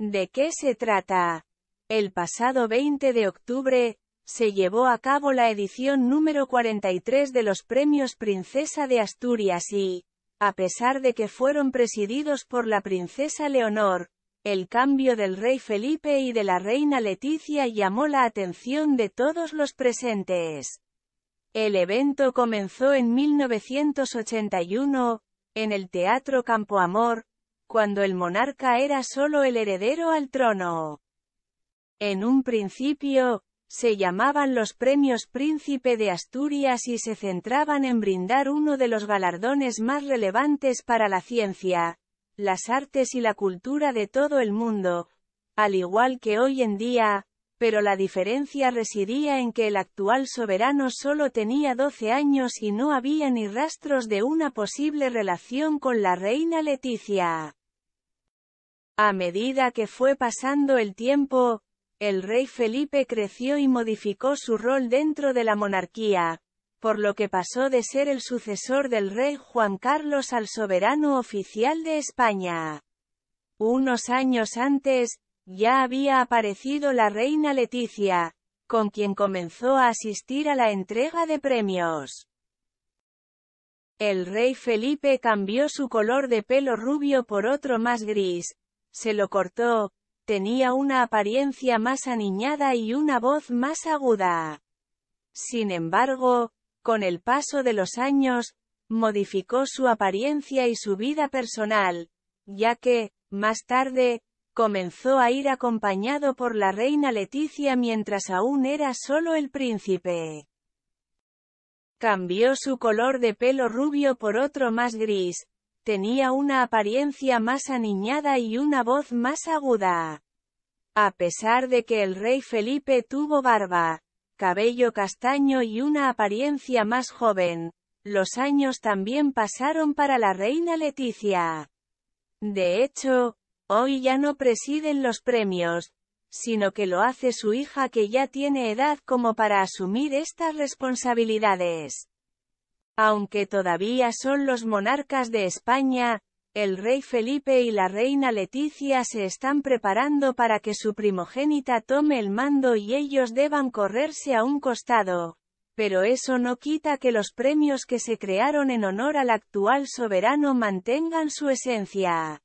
¿De qué se trata? El pasado 20 de octubre, se llevó a cabo la edición número 43 de los Premios Princesa de Asturias y, a pesar de que fueron presididos por la princesa Leonor, el cambio del rey Felipe y de la reina Leticia llamó la atención de todos los presentes. El evento comenzó en 1981, en el Teatro Campoamor, cuando el monarca era solo el heredero al trono. En un principio, se llamaban los premios Príncipe de Asturias y se centraban en brindar uno de los galardones más relevantes para la ciencia, las artes y la cultura de todo el mundo, al igual que hoy en día, pero la diferencia residía en que el actual soberano solo tenía 12 años y no había ni rastros de una posible relación con la reina Leticia. A medida que fue pasando el tiempo, el rey Felipe creció y modificó su rol dentro de la monarquía, por lo que pasó de ser el sucesor del rey Juan Carlos al soberano oficial de España. Unos años antes, ya había aparecido la reina Leticia, con quien comenzó a asistir a la entrega de premios. El rey Felipe cambió su color de pelo rubio por otro más gris, se lo cortó, tenía una apariencia más aniñada y una voz más aguda. Sin embargo, con el paso de los años, modificó su apariencia y su vida personal, ya que, más tarde, comenzó a ir acompañado por la reina Leticia mientras aún era solo el príncipe. Cambió su color de pelo rubio por otro más gris, tenía una apariencia más aniñada y una voz más aguda. A pesar de que el rey Felipe tuvo barba, cabello castaño y una apariencia más joven, los años también pasaron para la reina Leticia. De hecho, Hoy ya no presiden los premios, sino que lo hace su hija que ya tiene edad como para asumir estas responsabilidades. Aunque todavía son los monarcas de España, el rey Felipe y la reina Leticia se están preparando para que su primogénita tome el mando y ellos deban correrse a un costado. Pero eso no quita que los premios que se crearon en honor al actual soberano mantengan su esencia.